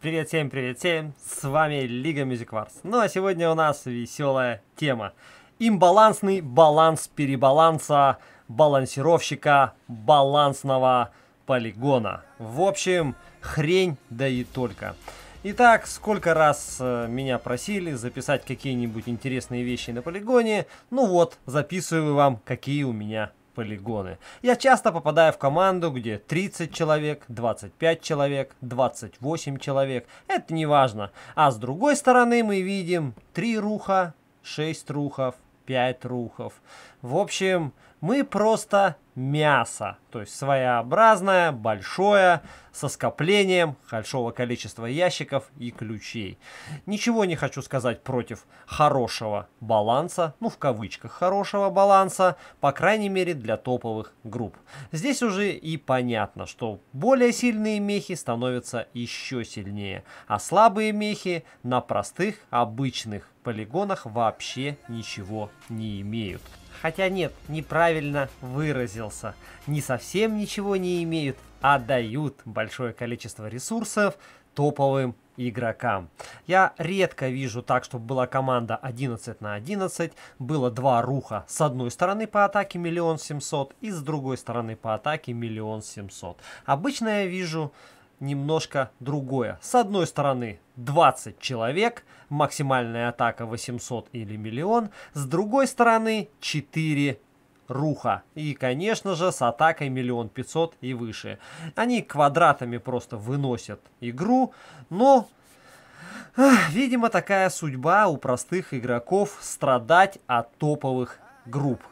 Привет всем, привет всем! С вами Лига Music Wars. Ну а сегодня у нас веселая тема. Имбалансный баланс перебаланса балансировщика балансного полигона. В общем, хрень да и только. Итак, сколько раз э, меня просили записать какие-нибудь интересные вещи на полигоне, ну вот, записываю вам, какие у меня полигоны. Я часто попадаю в команду, где 30 человек, 25 человек, 28 человек. Это не важно. А с другой стороны мы видим 3 руха, 6 рухов, 5 рухов. В общем, мы просто мясо, то есть своеобразное, большое, со скоплением большого количества ящиков и ключей. Ничего не хочу сказать против хорошего баланса, ну в кавычках хорошего баланса, по крайней мере для топовых групп. Здесь уже и понятно, что более сильные мехи становятся еще сильнее, а слабые мехи на простых обычных полигонах вообще ничего не имеют. Хотя нет, неправильно выразился. Не совсем ничего не имеют, а дают большое количество ресурсов топовым игрокам. Я редко вижу так, чтобы была команда 11 на 11, было два руха. С одной стороны по атаке миллион семьсот и с другой стороны по атаке миллион семьсот. Обычно я вижу немножко другое. С одной стороны 20 человек, максимальная атака 800 или миллион, с другой стороны 4 руха. И, конечно же, с атакой миллион пятьсот и выше. Они квадратами просто выносят игру, но... видимо, такая судьба у простых игроков страдать от топовых групп.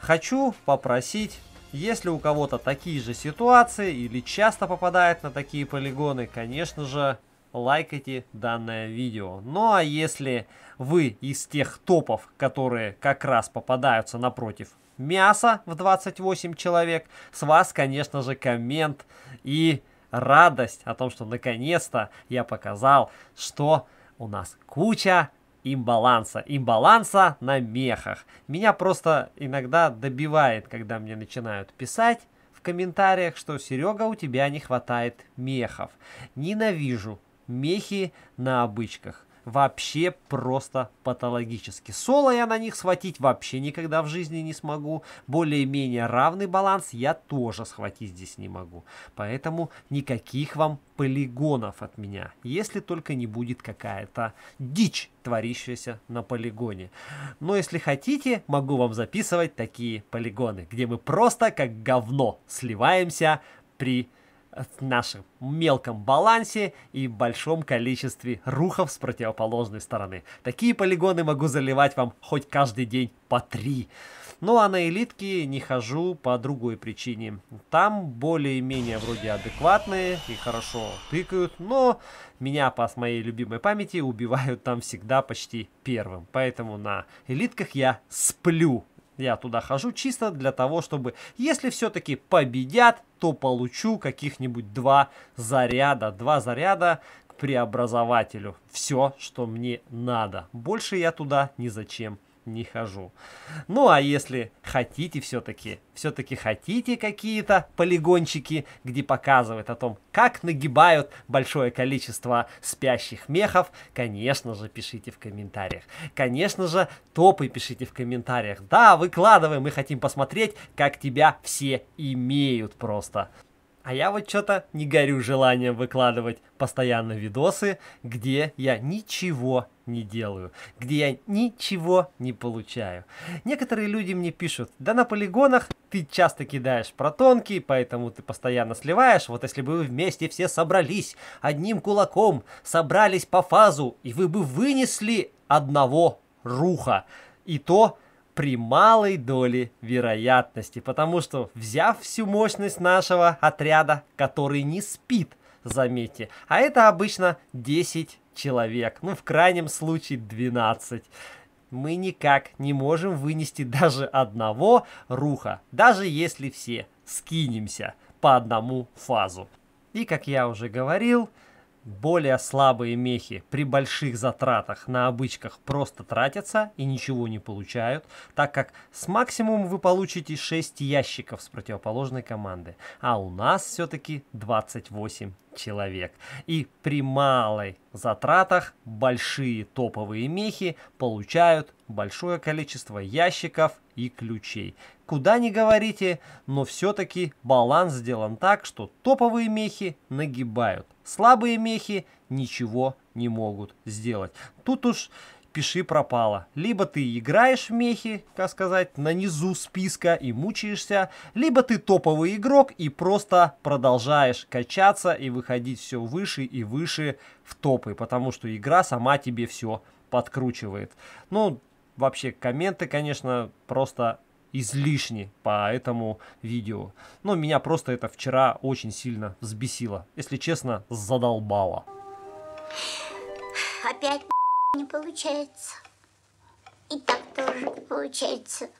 Хочу попросить если у кого-то такие же ситуации или часто попадает на такие полигоны, конечно же, лайкайте данное видео. Ну а если вы из тех топов, которые как раз попадаются напротив мяса в 28 человек, с вас, конечно же, коммент и радость о том, что наконец-то я показал, что у нас куча имбаланса. Имбаланса на мехах. Меня просто иногда добивает, когда мне начинают писать в комментариях, что Серега, у тебя не хватает мехов. Ненавижу мехи на обычках вообще просто патологически. Соло я на них схватить вообще никогда в жизни не смогу. Более-менее равный баланс я тоже схватить здесь не могу. Поэтому никаких вам полигонов от меня, если только не будет какая-то дичь, творящаяся на полигоне. Но если хотите, могу вам записывать такие полигоны, где мы просто как говно сливаемся при нашем мелком балансе и большом количестве рухов с противоположной стороны. Такие полигоны могу заливать вам хоть каждый день по три. Ну а на элитке не хожу по другой причине. Там более-менее вроде адекватные и хорошо тыкают, но меня по моей любимой памяти убивают там всегда почти первым. Поэтому на элитках я сплю я туда хожу чисто для того, чтобы, если все-таки победят, то получу каких-нибудь два заряда. Два заряда к преобразователю. Все, что мне надо. Больше я туда ни зачем не хожу. Ну а если хотите все-таки, все-таки хотите какие-то полигончики, где показывают о том, как нагибают большое количество спящих мехов, конечно же, пишите в комментариях. Конечно же, топы пишите в комментариях. Да, выкладывай, мы хотим посмотреть, как тебя все имеют просто. А я вот что-то не горю желанием выкладывать постоянно видосы, где я ничего не делаю, где я ничего не получаю. Некоторые люди мне пишут, да на полигонах ты часто кидаешь протонки, поэтому ты постоянно сливаешь. Вот если бы вы вместе все собрались одним кулаком, собрались по фазу, и вы бы вынесли одного руха. И то при малой доле вероятности, потому что, взяв всю мощность нашего отряда, который не спит, заметьте, а это обычно 10 человек, ну, в крайнем случае 12, мы никак не можем вынести даже одного руха, даже если все скинемся по одному фазу. И, как я уже говорил, более слабые мехи при больших затратах на обычках просто тратятся и ничего не получают, так как с максимумом вы получите 6 ящиков с противоположной команды, а у нас все-таки 28 человек. И при малой затратах большие топовые мехи получают большое количество ящиков и ключей. Куда не говорите, но все-таки баланс сделан так, что топовые мехи нагибают. Слабые мехи ничего не могут сделать. Тут уж пиши пропало. Либо ты играешь в мехи, как сказать, на низу списка и мучаешься, либо ты топовый игрок и просто продолжаешь качаться и выходить все выше и выше в топы, потому что игра сама тебе все подкручивает. Ну, вообще, комменты, конечно, просто излишни по этому видео. Но меня просто это вчера очень сильно взбесило. Если честно, задолбало. Опять не получается. И так тоже не получается.